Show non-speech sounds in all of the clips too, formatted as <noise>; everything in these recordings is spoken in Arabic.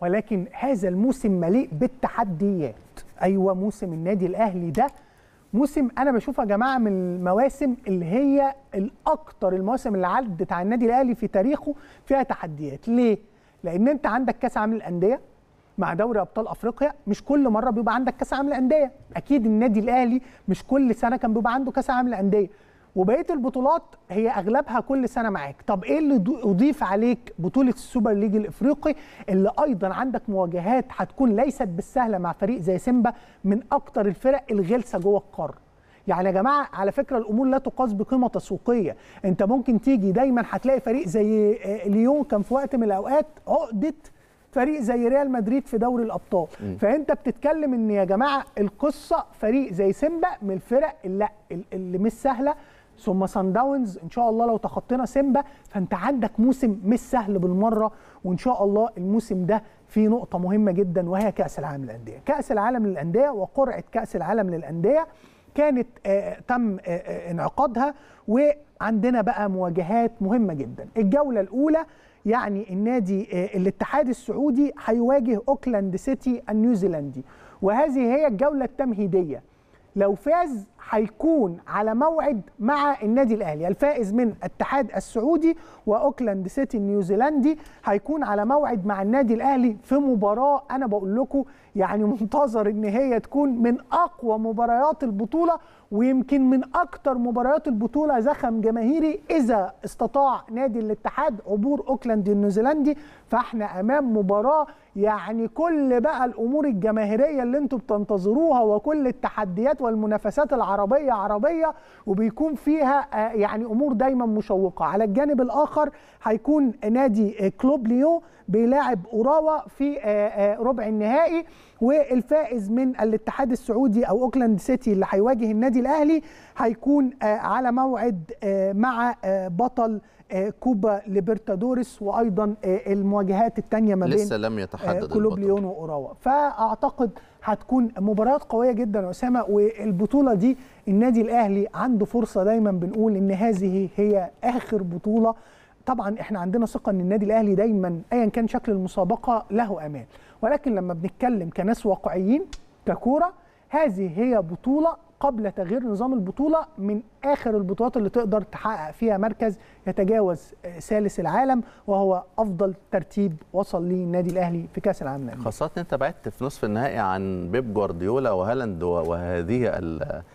ولكن هذا الموسم مليء بالتحديات ايوه موسم النادي الاهلي ده موسم انا بشوفه يا جماعه من المواسم اللي هي الاكتر المواسم اللي عدت على النادي الاهلي في تاريخه فيها تحديات ليه لان انت عندك كاس عالم الانديه مع دوري ابطال افريقيا مش كل مره بيبقى عندك كاس عالم الانديه اكيد النادي الاهلي مش كل سنه كان بيبقى عنده كاس عالم الانديه وبقيه البطولات هي اغلبها كل سنه معاك طب ايه اللي اضيف عليك بطوله السوبر ليج الافريقي اللي ايضا عندك مواجهات هتكون ليست بالسهله مع فريق زي سيمبا من اكتر الفرق الغلسه جوه القاره يعني يا جماعه على فكره الامور لا تقاس بقيمه تسويقيه انت ممكن تيجي دايما هتلاقي فريق زي آه، ليون كان في وقت من الاوقات عقده فريق زي ريال مدريد في دوري الابطال م. فانت بتتكلم ان يا جماعه القصه فريق زي سيمبا من الفرق لا اللي مش سهله ثم سان داونز ان شاء الله لو تخطينا سيمبا فانت عندك موسم مش سهل بالمره وان شاء الله الموسم ده في نقطه مهمه جدا وهي كاس العالم للانديه كاس العالم للانديه وقرعه كاس العالم للانديه كانت آه، آه، تم آه، انعقادها وعندنا بقى مواجهات مهمه جدا الجوله الاولى يعني النادي الاتحاد السعودي هيواجه اوكلاند سيتي النيوزيلندي وهذه هي الجوله التمهيديه لو فاز هيكون على موعد مع النادي الاهلي الفائز من الاتحاد السعودي واوكلاند سيتي النيوزيلندي هيكون على موعد مع النادي الاهلي في مباراه انا بقول لكم يعني منتظر ان هي تكون من اقوى مباريات البطوله ويمكن من اكثر مباريات البطوله زخم جماهيري اذا استطاع نادي الاتحاد عبور اوكلاند النيوزيلندي فاحنا امام مباراه يعني كل بقى الامور الجماهيريه اللي انتم بتنتظروها وكل التحديات والمنافسات العربية عربيه عربيه وبيكون فيها آه، يعني امور دايما مشوقه على الجانب الاخر هيكون نادي كلوب ليون بيلاعب اوراوا في آه، آه، ربع النهائي والفائز من الاتحاد السعودي او اوكلاند سيتي اللي هيواجه النادي الاهلي هيكون آه، على موعد آه، مع آه، بطل كوبا ليبرتادوريس وايضا المواجهات الثانيه ما بين لسه لم يتحدد كلوب ليون واوراوا فاعتقد هتكون مباريات قويه جدا يا اسامه والبطوله دي النادي الاهلي عنده فرصه دايما بنقول ان هذه هي اخر بطوله طبعا احنا عندنا ثقه ان النادي الاهلي دايما ايا كان شكل المسابقه له امان ولكن لما بنتكلم كناس واقعيين ككوره هذه هي بطوله قبل تغيير نظام البطوله من اخر البطولات اللي تقدر تحقق فيها مركز يتجاوز آه، ثالث العالم وهو افضل ترتيب وصل ليه النادي الاهلي في كاس العالم للانديه خاصه انت بعدت في نصف النهائي عن بيب جوارديولا وهالاند وهذه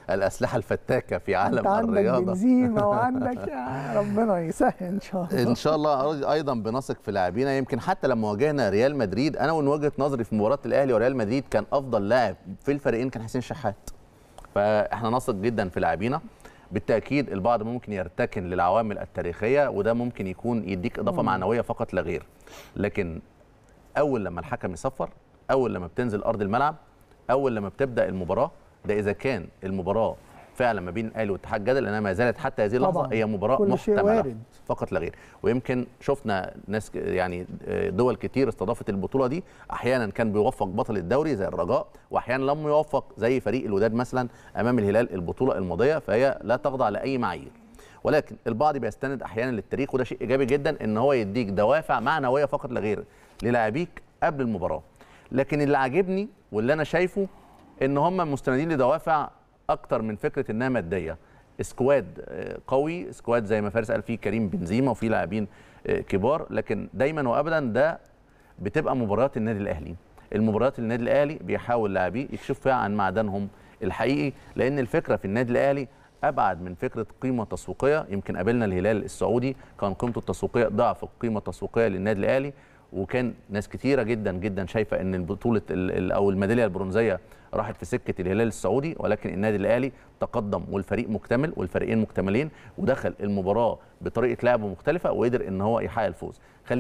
الاسلحه الفتاكه في عالم انت عندك بنزيما <laughs> وعندك ربنا يسهل ان شاء الله ان شاء الله ايضا بنثق في لاعبينا يمكن حتى لما واجهنا ريال مدريد انا من وجهه نظري في مباراه الاهلي وريال مدريد كان افضل لاعب في الفريقين كان حسين شحات فاحنا نثق جدا في لاعبينا بالتاكيد البعض ممكن يرتكن للعوامل التاريخيه وده ممكن يكون يديك اضافه مم. معنويه فقط لا غير لكن اول لما الحكم يصفر اول لما بتنزل ارض الملعب اول لما بتبدا المباراه ده اذا كان المباراه فعلا ما بين الاهلي واتحاد جدل لانها ما زالت حتى هذه اللحظه هي مباراه محتمله فقط لا غير ويمكن شفنا ناس يعني آه، دول كتير استضافت البطوله دي احيانا كان بيوفق بطل الدوري زي الرجاء واحيانا لم يوفق زي فريق الوداد مثلا امام الهلال البطوله الماضيه فهي لا تخضع لاي معايير ولكن البعض بيستند احيانا للتاريخ وده شيء ايجابي جدا ان هو يديك دوافع معنويه فقط لا غير للاعبيك قبل المباراه لكن اللي عاجبني واللي انا شايفه ان هم مستندين لدوافع اكتر من فكره انها ماديه سكواد آه، قوي سكواد زي ما فارس قال فيه كريم بنزيما وفيه لاعبين آه، كبار لكن دايما وابدا ده بتبقى مباريات النادي الاهلي المباريات اللي النادي الاهلي بيحاول لاعبيه يكشف فيها عن معدنهم الحقيقي لان الفكره في النادي الاهلي ابعد من فكره قيمه تسويقيه يمكن قابلنا الهلال السعودي كان قيمته التسويقيه ضعف القيمه التسويقيه للنادي الاهلي وكان ناس كتيره جدا جدا شايفه ان البطوله او الميداليه البرونزيه راحت في سكه الهلال السعودي ولكن النادي الاهلي تقدم والفريق مكتمل والفريقين مكتملين ودخل المباراه بطريقه لعب مختلفه وقدر ان هو يحقق الفوز